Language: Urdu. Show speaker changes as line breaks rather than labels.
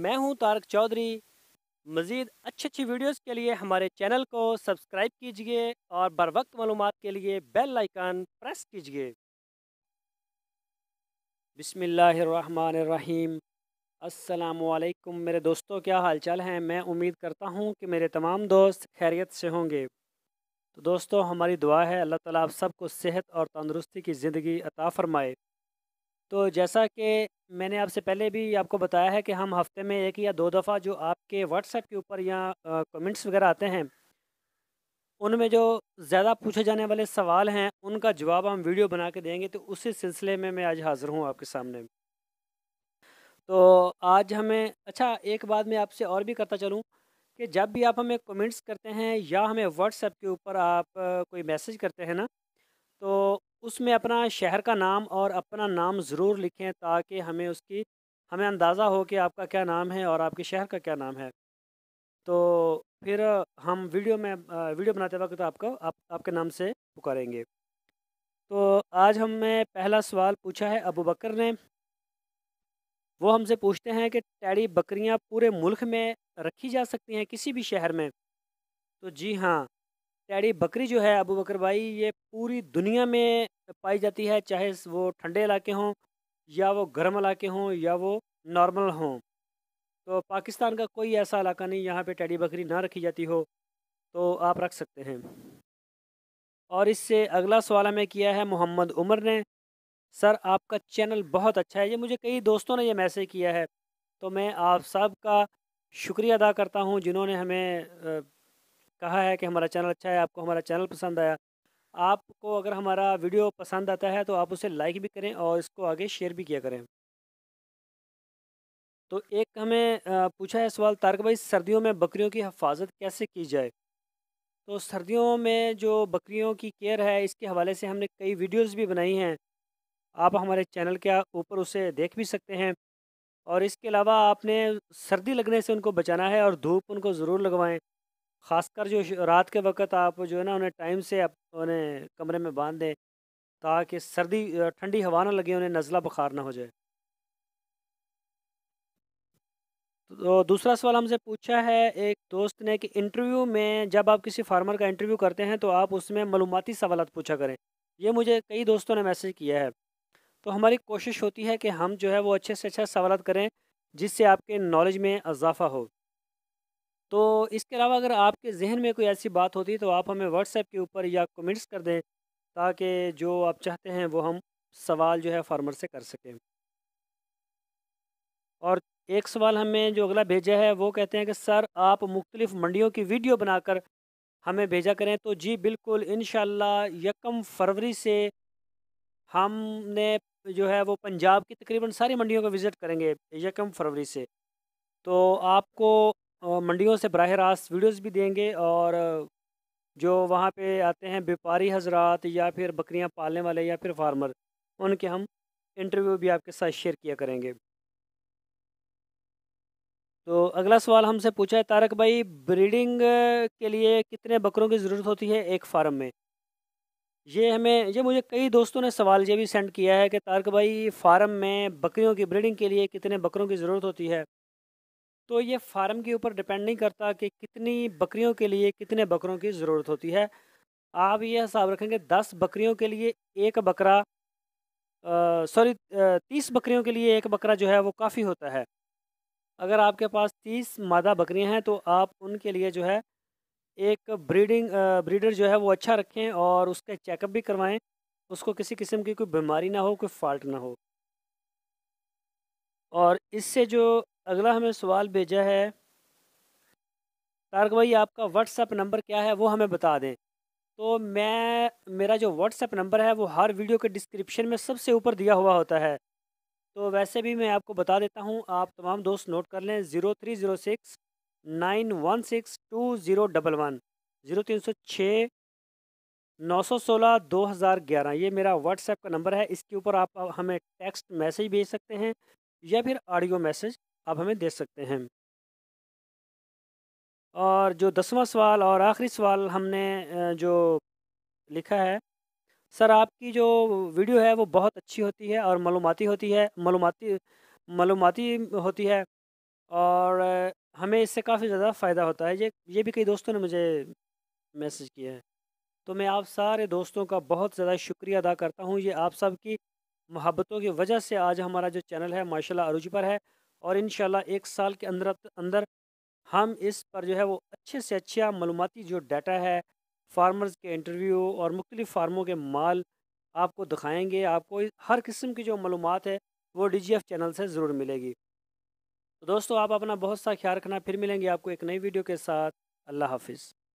میں ہوں تارک چودھری مزید اچھی اچھی ویڈیوز کے لیے ہمارے چینل کو سبسکرائب کیجئے اور بروقت معلومات کے لیے بیل آئیکن پریس کیجئے بسم اللہ الرحمن الرحیم السلام علیکم میرے دوستوں کیا حال چال ہیں میں امید کرتا ہوں کہ میرے تمام دوست خیریت سے ہوں گے تو دوستو ہماری دعا ہے اللہ تعالیٰ آپ سب کو صحت اور تندرستی کی زندگی عطا فرمائے تو جیسا کہ میں نے آپ سے پہلے بھی آپ کو بتایا ہے کہ ہم ہفتے میں ایک یا دو دفعہ جو آپ کے واٹس ایپ کے اوپر یا کمنٹس وغیرہ آتے ہیں ان میں جو زیادہ پوچھے جانے والے سوال ہیں ان کا جواب ہم ویڈیو بنا کے دیں گے تو اسی سلسلے میں میں آج حاضر ہوں آپ کے سامنے تو آج ہمیں اچھا ایک بات میں آپ سے اور بھی کرتا چلوں کہ جب بھی آپ ہمیں کومنٹس کرتے ہیں یا ہمیں واٹس ایپ کے اوپر آپ کوئی میسج کرتے ہیں نا تو اس میں اپنا شہر کا نام اور اپنا نام ضرور لکھیں تاکہ ہمیں اس کی ہمیں اندازہ ہو کہ آپ کا کیا نام ہے اور آپ کے شہر کا کیا نام ہے تو پھر ہم ویڈیو میں ویڈیو بناتے وقت آپ کو آپ آپ کے نام سے پکاریں گے تو آج ہم نے پہلا سوال پوچھا ہے ابو بکر نے وہ ہم سے پوچھتے ہیں کہ ٹیڑی بکریاں پورے ملک میں رکھی جا سکتی ہیں کسی بھی شہر میں تو جی ہاں ٹیڑی بکری جو ہے ابو بکر بھائی یہ پوری دنیا میں پائی جاتی ہے چاہے وہ ٹھنڈے علاقے ہوں یا وہ گرم علاقے ہوں یا وہ نارمل ہوں تو پاکستان کا کوئی ایسا علاقہ نہیں یہاں پہ ٹیڑی بکری نہ رکھی جاتی ہو تو آپ رکھ سکتے ہیں اور اس سے اگلا سوال ہمیں کیا ہے محمد عمر نے سر آپ کا چینل بہت اچھا ہے یہ مجھے کئی دوستوں نے یہ میسج کیا ہے تو میں آپ سب کا شکریہ ادا کرتا ہوں جنہوں نے ہمیں کہا ہے کہ ہمارا چینل اچھا ہے آپ کو ہمارا چینل پسند آیا آپ کو اگر ہمارا ویڈیو پسند آتا ہے تو آپ اسے لائک بھی کریں اور اس کو آگے شیئر بھی کیا کریں تو ایک ہمیں پوچھا ہے سوال تارک بھائی سردیوں میں بکریوں کی حفاظت کیسے کی جائے تو سردیوں میں جو بکریوں کی کیئر ہے اس کے حوالے سے ہم نے کئی ویڈیوز بھی بنائی ہیں آپ ہمارے چینل کے اوپر اسے دیکھ بھی سکتے ہیں اور اس کے علاوہ آپ نے سردی لگنے سے ان کو بچانا ہے اور دھوپ ان کو ضرور لگوائیں خاص کر جو رات کے وقت آپ جو ہے نا انہیں ٹائم سے انہیں کمرے میں باندھ دیں تاکہ سردی ٹھنڈی ہوا نہ لگے انہیں نزلہ بخار نہ ہو جائے تو دوسرا سوال ہم سے پوچھا ہے ایک دوست نے کہ انٹرویو میں جب آپ کسی فارمر کا انٹرویو کرتے ہیں تو آپ اس میں معلوماتی سوالات پوچھا کریں یہ مجھے کئی دوستوں نے میسج کیا ہے تو ہماری کوشش ہوتی ہے کہ ہم جو ہے وہ اچھے سے اچھا سوالات کریں جس سے آپ کے نالج میں اضافہ ہو تو اس کے علاوہ اگر آپ کے ذہن میں کوئی ایسی بات ہوتی تو آپ ہمیں واٹس ایپ کے اوپر یا کمنٹس کر دیں تاکہ جو آپ چاہتے ہیں وہ ہم سوال جو ہے فارمر سے کر سکیں اور ایک سوال ہمیں جو اگلا بھیجا ہے وہ کہتے ہیں کہ سر آپ مختلف منڈیوں کی ویڈیو بنا کر ہمیں بھیجا کریں تو جی بالکل انشاءاللہ یکم فروری سے ہم نے جو ہے وہ پنجاب کی تقریباً ساری منڈیوں کو وزٹ کریں گے یکم فروری سے تو آپ کو منڈیوں سے براہ راست ویڈیوز بھی دیں گے اور جو وہاں پہ آتے ہیں بیپاری حضرات یا پھر بکریاں پالنے والے یا پھر فارمر ان کے ہم انٹرویو بھی آپ کے ساتھ شیئر کیا کریں گے تو اگلا سوال ہم سے پوچھا ہے تارک بھائی بریڈنگ کے لیے کتنے بکروں کی ضرورت ہوتی ہے ایک فارم میں یہ ہمیں یہ مجھے کئی دوستوں نے سوال یہ بھی سینڈ کیا ہے کہ تارک بھائی فارم میں بکریوں کی بریڈنگ کے لیے کتنے بکروں کی ضرورت ہوتی ہے تو یہ فارم کے اوپر ڈپینڈ نہیں کرتا کہ کتنی بکریوں کے لیے کتنے بکروں کی ضرورت ہوتی ہے آپ یہ حساب رکھیں کہ دس بکریوں کے لیے ایک بکرا سوری تیس بکریوں کے لیے ایک بکرا جو ہے وہ کافی ہوتا ہے اگر آپ کے پاس تیس مادہ بکریاں ہیں تو آپ ان کے لیے جو ہے ایک بریڈنگ بریڈر جو ہے وہ اچھا رکھیں اور اس کے چیک اپ بھی کروائیں اس کو کسی قسم کی کوئی بیماری نہ ہو کوئی فالٹ نہ ہو اور اس سے جو اگلا ہمیں سوال بھیجا ہے تارک بھائی آپ کا واٹس اپ نمبر کیا ہے وہ ہمیں بتا دیں تو میں میرا جو واٹس اپ نمبر ہے وہ ہر ویڈیو کے ڈسکرپشن میں سب سے اوپر دیا ہوا ہوتا ہے تو ویسے بھی میں آپ کو بتا دیتا ہوں آپ تمام دوست نوٹ کر لیں zero three zero six nine one six two zero double one zero تین سو چھ نو سو سولہ دو ہزار گیارہ یہ میرا واٹس ایپ کا نمبر ہے اس کے اوپر آپ ہمیں ٹیکسٹ میسج بھیج سکتے ہیں یا پھر آڈیو میسج آپ ہمیں دے سکتے ہیں اور جو دسواں سوال اور آخری سوال ہم نے جو لکھا ہے سر آپ کی جو ویڈیو ہے وہ بہت اچھی ہوتی ہے اور معلوماتی ہوتی ہے معلوماتی معلوماتی ہوتی ہے اور ہمیں اس سے کافی زیادہ فائدہ ہوتا ہے یہ یہ بھی کئی دوستوں نے مجھے میسج کیا ہے تو میں آپ سارے دوستوں کا بہت زیادہ شکریہ ادا کرتا ہوں یہ آپ سب کی محبتوں کی وجہ سے آج ہمارا جو چینل ہے ماشاءاللہ عروج پر ہے اور انشاءاللہ ایک سال کے اندر اندر ہم اس پر جو ہے وہ اچھے سے اچھا معلوماتی جو ڈیٹا ہے فارمرز کے انٹرویو اور مختلف فارموں کے مال آپ کو دکھائیں گے آپ کو ہر قسم کی جو معلومات ہے وہ ڈی جی ایف چینل سے ضرور ملے گی دوستو آپ اپنا بہت سا خیال رکھنا پھر ملیں گے آپ کو ایک نئی ویڈیو کے ساتھ اللہ حافظ